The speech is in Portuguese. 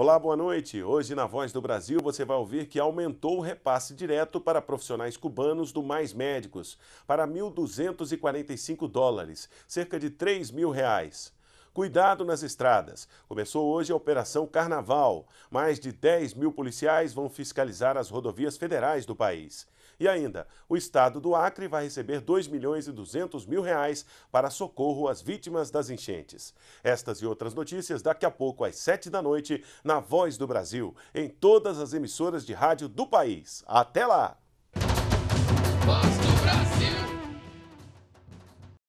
Olá, boa noite. Hoje na Voz do Brasil você vai ouvir que aumentou o repasse direto para profissionais cubanos do Mais Médicos para 1.245 dólares, cerca de 3 mil reais. Cuidado nas estradas. Começou hoje a Operação Carnaval. Mais de 10 mil policiais vão fiscalizar as rodovias federais do país. E ainda, o estado do Acre vai receber 2 milhões e 200 mil reais para socorro às vítimas das enchentes. Estas e outras notícias daqui a pouco às 7 da noite na Voz do Brasil, em todas as emissoras de rádio do país. Até lá!